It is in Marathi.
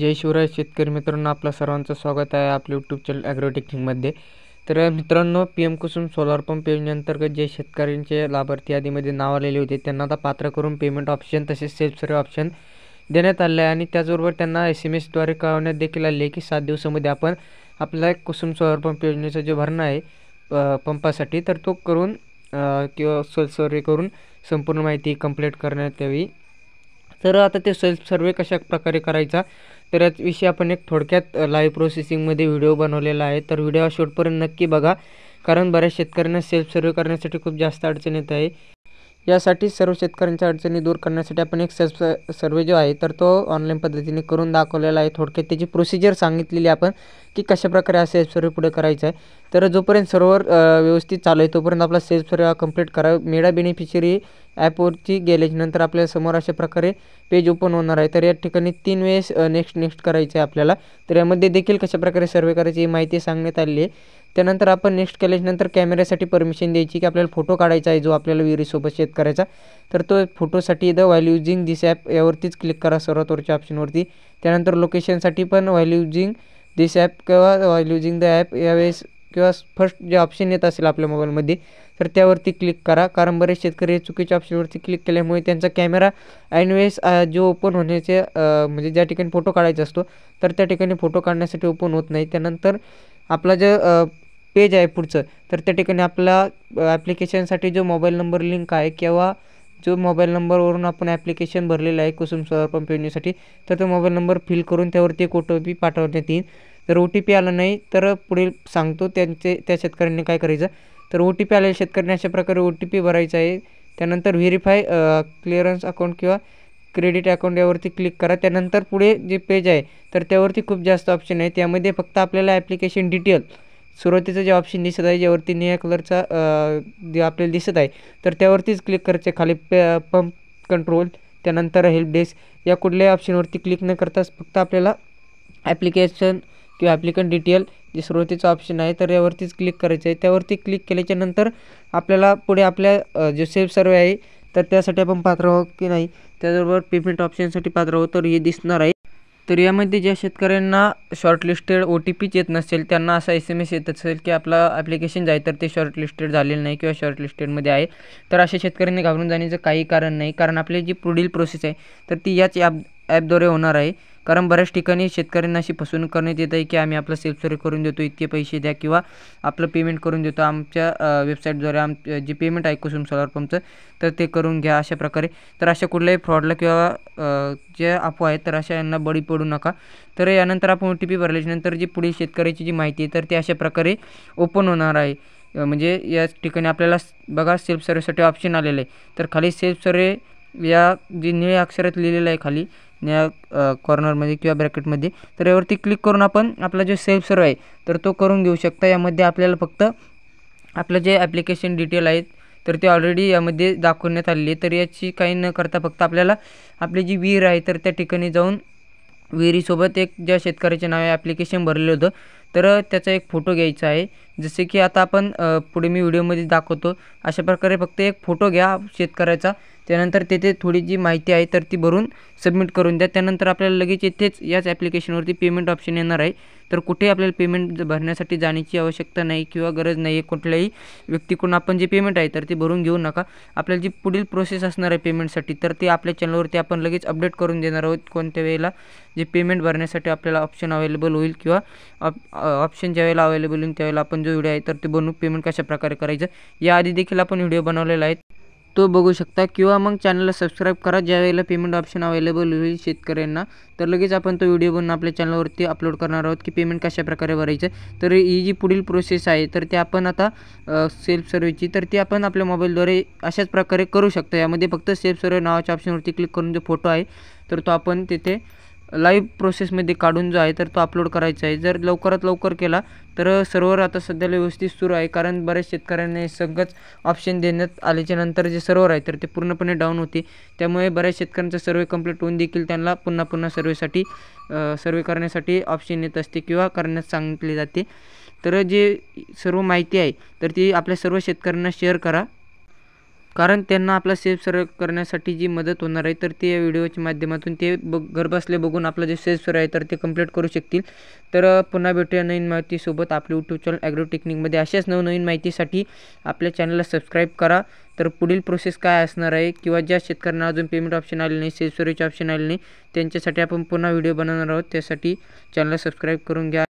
जय शिवराय शेतकरी मित्रांनो आपलं सर्वांचं स्वागत आहे आपल्या यूट्यूब चॅनल ॲग्रोटेक्निकमध्ये तर मित्रांनो P M Kusum solar pump योजनेअंतर्गत जे शेतकऱ्यांचे लाभार्थी यादीमध्ये नाव आलेले होते त्यांना आता पात्र करून पेमेंट ऑप्शन तसेच सेल्फ सर्व ऑप्शन देण्यात आलं आहे आणि त्याचबरोबर त्यांना एस एम एसद्वारे कळवण्यात देखील आले की सात दिवसामध्ये आपण आपला कुसुम सोलर पंप योजनेचा जो भरणा आहे पंपासाठी तर तो करून किंवा सेल्फ सर्वे करून संपूर्ण माहिती कम्प्लीट करण्यात यावी तर आता ते सेल्फ सर्वे कशा प्रकारे करायचा तर विषयी आपण एक थोडक्यात लाईव्ह प्रोसेसिंगमध्ये व्हिडिओ बनवलेला आहे तर व्हिडिओ शेवटपर्यंत नक्की बघा कारण बऱ्याच शेतकऱ्यांना सेल्फ सर्व्हे करण्यासाठी खूप जास्त अडचण येत आहे यासाठी सर्व शेतकऱ्यांच्या अडचणी दूर करण्यासाठी आपण एक सर्व सर्वे जो आहे तर तो ऑनलाईन पद्धतीने करून दाखवलेला आहे थोडक्यात त्याची प्रोसिजर सांगितलेली आपण की कशाप्रकारे हा सेल्फ सर्वे पुढे करायचा आहे तर जोपर्यंत सर्वर व्यवस्थित चालू आहे तोपर्यंत आपला सेल्फ सर्वे हा कंप्लीट करा मेडा बेनिफिशरी ॲपवरती गेल्याच्यानंतर आपल्या समोर अशा प्रकारे पेज ओपन होणार आहे तर या ठिकाणी तीन वेळेस नेक्स्ट नेक्स्ट करायचं आहे आपल्याला तर यामध्ये देखील कशाप्रकारे सर्वे करायची माहिती सांगण्यात आलेली आहे त्यानंतर आपण नेक्स्ट केल्याच्यानंतर कॅमेऱ्यासाठी परमिशन द्यायची की आपल्याला फोटो काढायचा आहे जो आपल्याला विहिरीसोबत शेत करायचा तर तो फोटोसाठी द व्हॅल युजिंग दिस ॲप यावरतीच क्लिक करा सर्वात वरच्या ऑप्शनवरती त्यानंतर लोकेशनसाठी पण व्हॅल युजिंग दिस ॲप किंवा व्हॅल युजिंग द ॲप यावेळेस किंवा फर्स्ट जे ऑप्शन येत असेल आपल्या मोबाईलमध्ये तर त्यावरती क्लिक करा कारण बरेच शेतकरी चुकीच्या ऑप्शनवरती क्लिक केल्यामुळे त्यांचा कॅमेरा ऐनवेळेस जो ओपन होण्याचे म्हणजे ज्या ठिकाणी फोटो काढायचा असतो तर त्या ठिकाणी फोटो काढण्यासाठी ओपन होत नाही त्यानंतर आपला जे पेज आहे पुढचं तर त्या ठिकाणी आपला ॲप्लिकेशनसाठी जो मोबाईल नंबर लिंक आहे किंवा जो मोबाईल नंबरवरून आपण ॲप्लिकेशन भरलेलं आहे कुसुम सौर पंप योजनेसाठी तर तो मोबाईल नंबर फिल करून त्यावरती एक ओ टी पी पाठवण्यात येईल जर ओ टी पी आला नाही तर पुढील सांगतो त्यांचे त्या शेतकऱ्यांनी काय करायचं तर ओ टी पी आलेल्या शेतकऱ्यांनी अशा प्रकारे ओ टी पी भरायचा आहे त्यानंतर व्हेरीफाय क्लिअरन्स अकाउंट किंवा क्रेडिट अकाउंट यावरती क्लिक करा त्यानंतर पुढे जे पेज आहे तर त्यावरती खूप जास्त ऑप्शन आहे त्यामध्ये फक्त आपल्याला ॲप्लिकेशन डिटेल सुरुवातीचं जे ऑप्शन दिसत आहे ज्यावरती निळ्या कलरचा आपल्याला दिसत आहे तर त्यावरतीच क्लिक करायचे खाली पंप कंट्रोल त्यानंतर हेल्प डेस्क या कुठल्याही ऑप्शनवरती क्लिक न करताच फक्त आपल्याला ॲप्लिकेशन किंवा ॲप्लिकन डिटेल जे सुरुवातीचं ऑप्शन आहे तर यावरतीच क्लिक करायचं आहे त्यावरती क्लिक केल्याच्यानंतर आपल्याला पुढे आपल्या जो सेफ सर्वे आहे तर त्यासाठी आपण पात्र आहोत की नाही त्याचबरोबर पेमेंट ऑप्शनसाठी पात्र आहोत तर हे दिसणार आहे तर यामध्ये ज्या शेतकऱ्यांना शॉर्टलिस्टेड ओ टी पीच येत नसेल त्यांना असा एस एम एस येत असेल की आपला ॲप्लिकेशन जाय तर ते शॉर्टलिस्टेड झालेलं नाही किंवा शॉर्टलिस्टेडमध्ये आहे तर अशा शेतकऱ्यांनी घाबरून जाण्याचं काही कारण नाही कारण आपली जी पुढील प्रोसेस आहे तर ती याच ॲप ॲपद्वारे होणार आहे कारण बऱ्याच ठिकाणी शेतकऱ्यांना अशी फसवणूक करण्यात येत आहे की आम्ही आपलं सेल्फ सर्वे करून देतो इतके पैसे द्या किंवा आपलं पेमेंट करून देतो आमच्या वेबसाईटद्वारे आम जे पेमेंट आहे कुसुम सोलार पंपचं तर ते करून घ्या अशा प्रकारे तर अशा कुठल्याही फ्रॉडला किंवा जे अफवा आहेत तर अशा यांना बळी पडू नका तर यानंतर आपण ओ टी पी भरल्याच्यानंतर जी पुढील शेतकऱ्याची जी माहिती आहे तर ती अशा प्रकारे ओपन होणार आहे म्हणजे या ठिकाणी आपल्याला बघा सेल्फ सर्वेसाठी ऑप्शन आलेलं आहे तर खाली सेल्फ सर्वे या जे निळ्या अक्षरात लिहिलेलं आहे खाली या कॉर्नरमध्ये किंवा ब्रॅकेटमध्ये तर यावरती क्लिक करून आपण आपला जो सेल्फ सर्व आहे तर तो करून घेऊ शकता यामध्ये आपल्याला फक्त आपलं जे ॲप्लिकेशन डिटेल आहेत तर ते ऑलरेडी यामध्ये दाखवण्यात आले आहे तर याची काही न करता फक्त आपल्याला आपली जी विहीर आहे तर त्या ठिकाणी जाऊन विहिरीसोबत एक ज्या शेतकऱ्याचे नाव आहे ॲप्लिकेशन भरलेलं होतं तर त्याचा एक फोटो घ्यायचा आहे जसे की आता आपण पुढे मी व्हिडिओमध्ये दाखवतो अशा प्रकारे फक्त एक फोटो घ्या शेतकऱ्याचा त्यानंतर तेथे थोडी जी माहिती आहे तर ती भरून सबमिट करून द्या त्यानंतर आपल्याला लगेच येथेच याच ॲप्लिकेशनवरती पेमेंट ऑप्शन येणार आहे तर कुठे आपल्याला पेमेंट भरण्यासाठी जाण्याची आवश्यकता नाही किंवा गरज नाही आहे कुठल्याही व्यक्तीकडून आपण जे पेमेंट आहे तर ते भरून घेऊ नका आपल्याला जी पुढील प्रोसेस असणार आहे पेमेंटसाठी तर ते आपल्या चॅनलवरती आपण लगेच अपडेट करून देणार आहोत कोणत्या वेळेला जे पेमेंट भरण्यासाठी आपल्याला ऑप्शन अवेलेबल होईल किंवा ऑप्शन ज्यावेळेला अवेलेबल होईल त्यावेळेला आपण जो व्हिडिओ आहे तर ते बनवून पेमेंट कशा प्रकारे करायचं याआधी देखील आपण व्हिडिओ बनवलेला आहे तो बघू शकता किंवा मग चॅनलला सबस्क्राईब करा ज्यावेळेला पेमेंट ऑप्शन अवेलेबल होईल शेतकऱ्यांना तर लगेच आपण तो व्हिडिओ बनवून आपल्या चॅनलवरती अपलोड करणार आहोत की पेमेंट कशा प्रकारे भरायचं तर ही जी पुढील प्रोसेस आहे तर ते आपण आता सेल्फ सर्व्हिसची तर ती आपण आपल्या मोबाईलद्वारे अशाच प्रकारे करू शकतो यामध्ये फक्त सेल्फ सर्वे नावाच्या ऑप्शनवरती क्लिक करून जो फोटो आहे तर तो आपण तिथे लाईव्ह प्रोसेसमध्ये काढून जो आहे तर तो अपलोड करायचा आहे जर लवकरात लवकर केला तर सर्वर आता सध्याला व्यवस्थित सुरू आहे कारण बऱ्याच शेतकऱ्यांनी सगळंच ऑप्शन देण्यात आल्याच्या नंतर जे सर्वर आहे तर ते पूर्णपणे डाऊन होते त्यामुळे बऱ्याच शेतकऱ्यांचा सर्वे कंप्लीट होऊन देखील त्यांना पुन्हा पुन्हा सर्वेसाठी सर्वे करण्यासाठी ऑप्शन येत असते किंवा करण्यास सांगितले जाते तर जे सर्व माहिती आहे तर ती आपल्या सर्व शेतकऱ्यांना शेअर करा कारण त्यांना आपला सेल्फ सर्व करण्यासाठी जी मदत होणार आहे तर ते या व्हिडिओच्या माध्यमातून ते ब घरबसल्या बघून आपला जे सेल्फ सर्व आहे तर ते कंप्लीट करू शकतील तर पुन्हा भेटूया नवीन माहितीसोबत आपले यूट्यूब चॅनल ॲग्रो टेक्निकमध्ये अशाच नवनवीन माहितीसाठी आपल्या चॅनलला सबस्क्राईब करा तर पुढील प्रोसेस काय असणार आहे किंवा ज्या शेतकऱ्यांना अजून पेमेंट ऑप्शन आले नाही सेल्फ सर्वेचे ऑप्शन आले नाही त्यांच्यासाठी आपण पुन्हा व्हिडिओ बनवणार आहोत त्यासाठी चॅनलला सबस्क्राईब करून घ्या